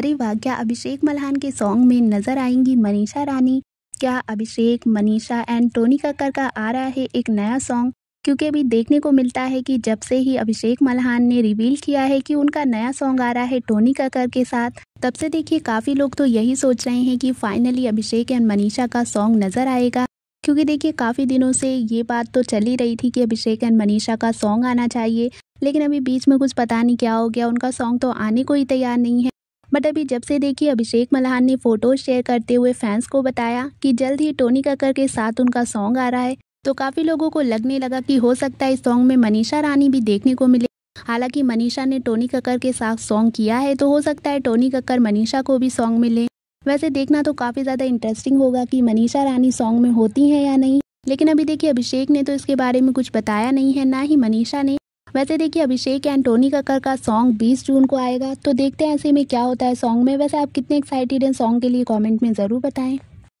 अरे वाह क्या अभिषेक मल्हान के सॉन्ग में नज़र आएंगी मनीषा रानी क्या अभिषेक मनीषा एंड टोनी कक्कर का आ रहा है एक नया सॉन्ग क्योंकि अभी देखने को मिलता है कि जब से ही अभिषेक मल्हान ने रिवील किया है कि उनका नया सॉन्ग आ रहा है टोनी कक्कर के साथ तब से देखिए काफ़ी लोग तो यही सोच रहे हैं कि फाइनली अभिषेक एंड मनीषा का सॉन्ग नज़र आएगा क्योंकि देखिए काफ़ी दिनों से ये बात तो चली रही थी कि अभिषेक एंड मनीषा का सॉन्ग आना चाहिए लेकिन अभी बीच में कुछ पता नहीं क्या हो गया उनका सॉन्ग तो आने को ही तैयार नहीं है बट अभी जब से देखिए अभिषेक मल्हान ने फोटोज शेयर करते हुए फैंस को बताया कि जल्द ही टोनी कक्कर के साथ उनका सॉन्ग आ रहा है तो काफ़ी लोगों को लगने लगा कि हो सकता है इस सॉन्ग में मनीषा रानी भी देखने को मिले हालांकि मनीषा ने टोनी कक्कर के साथ सॉन्ग किया है तो हो सकता है टोनी कक्कर मनीषा को भी सॉन्ग मिले वैसे देखना तो काफ़ी ज़्यादा इंटरेस्टिंग होगा कि मनीषा रानी सॉन्ग में होती है या नहीं लेकिन अभी देखिए अभिषेक ने तो इसके बारे में कुछ बताया नहीं है ना ही मनीषा ने वैसे देखिए अभिषेक एंड टोनी कक्कर का सॉन्ग 20 जून को आएगा तो देखते हैं ऐसे में क्या होता है सॉन्ग में वैसे आप कितने एक्साइटेड हैं सॉन्ग के लिए कमेंट में ज़रूर बताएं